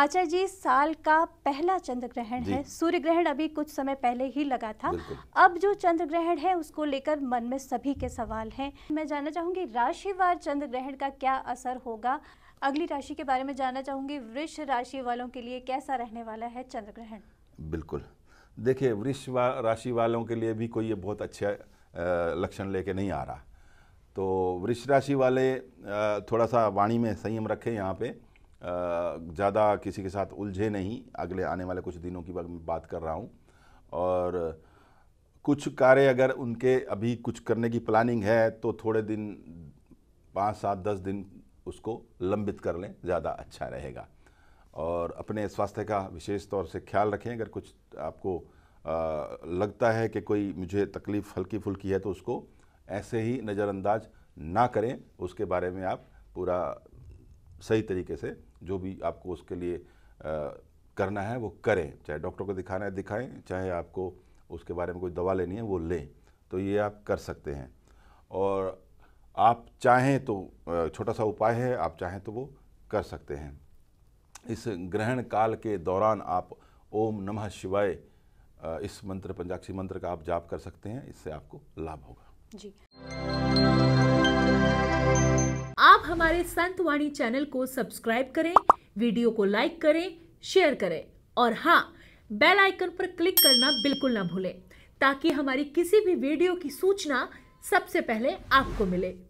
आचार्य जी साल का पहला चंद्र ग्रहण है सूर्य ग्रहण अभी कुछ समय पहले ही लगा था अब जो चंद्र ग्रहण है उसको लेकर मन में सभी के सवाल हैं मैं जानना चाहूंगी राशिवार चंद्र ग्रहण का क्या असर होगा अगली राशि के बारे में जानना चाहूंगी वृक्ष राशि वालों के लिए कैसा रहने वाला है चंद्र ग्रहण बिल्कुल देखिए वृक्ष राशि वालों के लिए भी कोई बहुत अच्छा लक्षण लेके नहीं आ रहा तो वृक्ष राशि वाले थोड़ा सा वाणी में संयम रखें यहाँ पे ज़्यादा किसी के साथ उलझे नहीं अगले आने वाले कुछ दिनों की बात कर रहा हूँ और कुछ कार्य अगर उनके अभी कुछ करने की प्लानिंग है तो थोड़े दिन पाँच सात दस दिन उसको लंबित कर लें ज़्यादा अच्छा रहेगा और अपने स्वास्थ्य का विशेष तौर से ख्याल रखें अगर कुछ आपको आ, लगता है कि कोई मुझे तकलीफ़ हल्की फुल्की है तो उसको ऐसे ही नज़रअंदाज ना करें उसके बारे में आप पूरा सही तरीके से जो भी आपको उसके लिए आ, करना है वो करें चाहे डॉक्टर को दिखाना है दिखाएं चाहे आपको उसके बारे में कोई दवा लेनी है वो लें तो ये आप कर सकते हैं और आप चाहें तो छोटा सा उपाय है आप चाहें तो वो कर सकते हैं इस ग्रहण काल के दौरान आप ओम नमः शिवाय इस मंत्र पंजाक्षी मंत्र का आप जाप कर सकते हैं इससे आपको लाभ होगा जी आप हमारे संत वाणी चैनल को सब्सक्राइब करें वीडियो को लाइक करें शेयर करें और हाँ बेल आइकन पर क्लिक करना बिल्कुल ना भूलें ताकि हमारी किसी भी वीडियो की सूचना सबसे पहले आपको मिले